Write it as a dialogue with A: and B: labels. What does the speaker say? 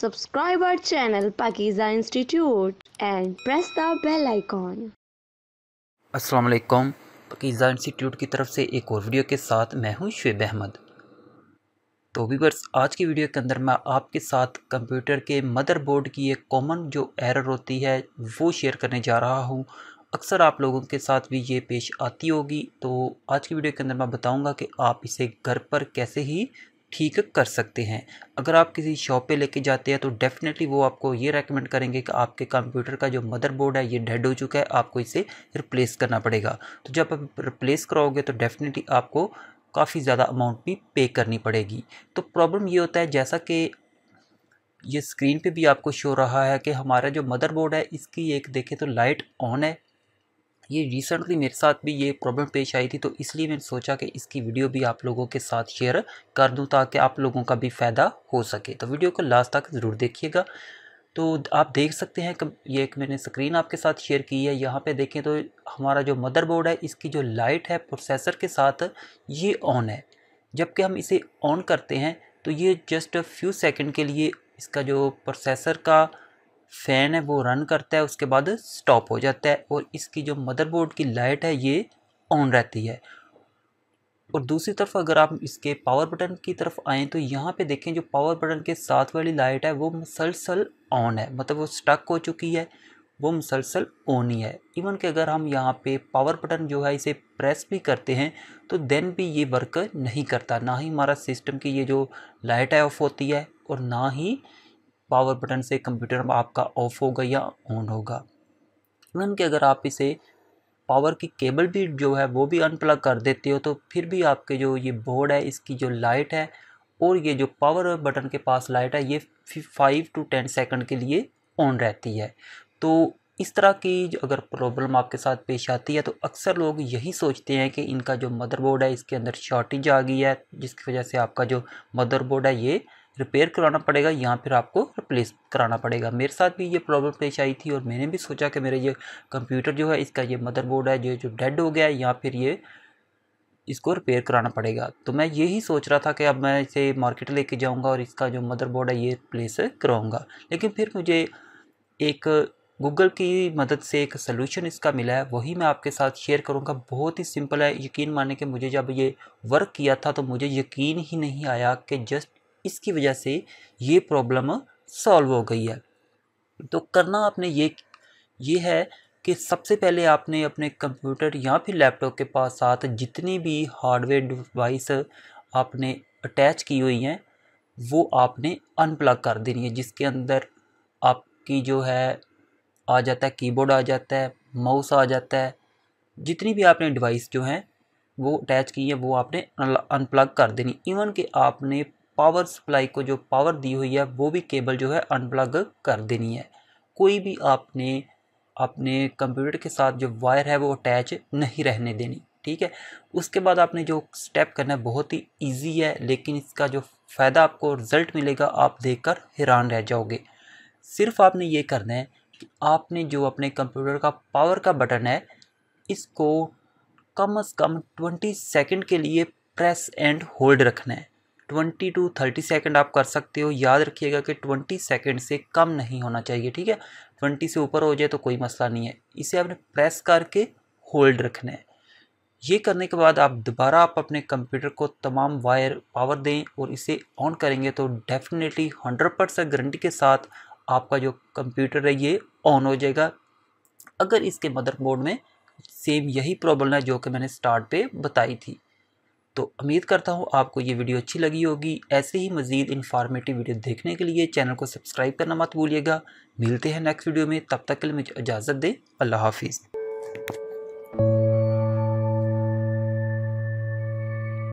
A: subscribe our channel Pakiza Institute and press the bell icon. Assalamualaikum. Pakeezah institute की तरफ से एक और वीडियो के साथ मैं हूं शुएब अहमद तो वीवर्स आज की वीडियो के अंदर मैं आपके साथ कंप्यूटर के मदरबोर्ड की एक कॉमन जो एरर होती है वो शेयर करने जा रहा हूं अक्सर आप लोगों के साथ भी ये पेश आती होगी तो आज की वीडियो के अंदर मैं बताऊंगा कि आप इसे घर पर कैसे ही ठीक कर सकते हैं अगर आप किसी शॉप पे लेके जाते हैं तो डेफ़िनेटली वो आपको ये रेकमेंड करेंगे कि आपके कंप्यूटर का जो मदरबोर्ड है ये डेड हो चुका है आपको इसे रिप्लेस करना पड़ेगा तो जब आप रिप्लेस कराओगे तो डेफ़िनेटली आपको काफ़ी ज़्यादा अमाउंट भी पे करनी पड़ेगी तो प्रॉब्लम ये होता है जैसा कि ये स्क्रीन पे भी आपको शो रहा है कि हमारा जो मदरबोर्ड है इसकी एक देखें तो लाइट ऑन है ये रिसेंटली मेरे साथ भी ये प्रॉब्लम पेश आई थी तो इसलिए मैंने सोचा कि इसकी वीडियो भी आप लोगों के साथ शेयर कर दूँ ताकि आप लोगों का भी फ़ायदा हो सके तो वीडियो को लास्ट तक ज़रूर देखिएगा तो आप देख सकते हैं ये एक मैंने स्क्रीन आपके साथ शेयर की है यहाँ पे देखें तो हमारा जो मदरबोर्ड है इसकी जो लाइट है प्रोसेसर के साथ ये ऑन है जबकि हम इसे ऑन करते हैं तो ये जस्ट फ्यू सेकंड के लिए इसका जो प्रोसेसर का फ़ैन है वो रन करता है उसके बाद स्टॉप हो जाता है और इसकी जो मदरबोर्ड की लाइट है ये ऑन रहती है और दूसरी तरफ अगर आप इसके पावर बटन की तरफ आएँ तो यहाँ पे देखें जो पावर बटन के साथ वाली लाइट है वो मुसलसल ऑन है मतलब वो स्टक हो चुकी है वो मुसलसल ऑन ही है इवन कि अगर हम यहाँ पे पावर बटन जो है इसे प्रेस भी करते हैं तो देन भी ये वर्क नहीं करता ना ही हमारा सिस्टम की ये जो लाइट है ऑफ होती है और ना ही पावर बटन से कंप्यूटर आपका ऑफ होगा या ऑन होगा इवन कि अगर आप इसे पावर की केबल भी जो है वो भी अनप्लग कर देते हो तो फिर भी आपके जो ये बोर्ड है इसकी जो लाइट है और ये जो पावर बटन के पास लाइट है ये फाइव टू टेन सेकंड के लिए ऑन रहती है तो इस तरह की जो अगर प्रॉब्लम आपके साथ पेश आती है तो अक्सर लोग यही सोचते हैं कि इनका जो मदरबोर्ड है इसके अंदर शॉर्टेज आ गई है जिसकी वजह से आपका जो मदरबोर्ड है ये रिपेयर कराना पड़ेगा या फिर आपको रिप्लेस कराना पड़ेगा मेरे साथ भी ये प्रॉब्लम पेश आई थी और मैंने भी सोचा कि मेरा ये कंप्यूटर जो है इसका ये मदरबोर्ड है जो जो डेड हो गया है या फिर ये इसको रिपेयर कराना पड़ेगा तो मैं यही सोच रहा था कि अब मैं इसे मार्केट लेके जाऊंगा और इसका जो मदरबोर्ड है ये रिप्लेस कराऊंगा लेकिन फिर मुझे एक गूगल की मदद से एक सलूशन इसका मिला है वही मैं आपके साथ शेयर करूंगा बहुत ही सिंपल है यकीन माने कि मुझे जब ये वर्क किया था तो मुझे यकीन ही नहीं आया कि जस्ट इसकी वजह से ये प्रॉब्लम सॉल्व हो गई है तो करना आपने ये ये है कि सबसे पहले आपने अपने कंप्यूटर या फिर लैपटॉप के पास साथ जितनी भी हार्डवेयर डिवाइस आपने अटैच की हुई हैं वो आपने अनप्लग कर देनी है जिसके अंदर आपकी जो है आ जाता है कीबोर्ड आ जाता है माउस आ जाता है जितनी भी आपने डिवाइस जो हैं वो अटैच की है वो आपने अनप्लग कर देनी इवन कि आपने पावर सप्लाई को जो पावर दी हुई है वो भी केबल जो है अनप्लग कर देनी है कोई भी आपने अपने कंप्यूटर के साथ जो वायर है वो अटैच नहीं रहने देनी ठीक है उसके बाद आपने जो स्टेप करना है बहुत ही ईजी है लेकिन इसका जो फ़ायदा आपको रिज़ल्ट मिलेगा आप देख कर हैरान रह जाओगे सिर्फ आपने ये करना है कि आपने जो अपने कंप्यूटर का पावर का बटन है इसको कम अज़ कम ट्वेंटी सेकेंड के लिए प्रेस एंड होल्ड रखना है ट्वेंटी टू थर्टी सेकेंड आप कर सकते हो याद रखिएगा कि ट्वेंटी सेकेंड से कम नहीं होना चाहिए ठीक है ट्वेंटी से ऊपर हो जाए तो कोई मसला नहीं है इसे आपने प्रेस करके होल्ड रखना है ये करने के बाद आप दोबारा आप अपने कंप्यूटर को तमाम वायर पावर दें और इसे ऑन करेंगे तो डेफिनेटली हंड्रेड परसेंट गारंटी के साथ आपका जो कंप्यूटर है ये ऑन हो जाएगा अगर इसके मदरबोर्ड में सेम यही प्रॉब्लम है जो कि मैंने स्टार्ट पे बताई थी तो उम्मीद करता हूँ आपको ये वीडियो अच्छी लगी होगी ऐसे ही मज़ीद इन्फॉर्मेटिव वीडियो देखने के लिए चैनल को सब्सक्राइब करना मत भूलिएगा मिलते हैं नेक्स्ट वीडियो में तब तक के लिए मुझे इजाज़त दें अल्लाह हाफिज़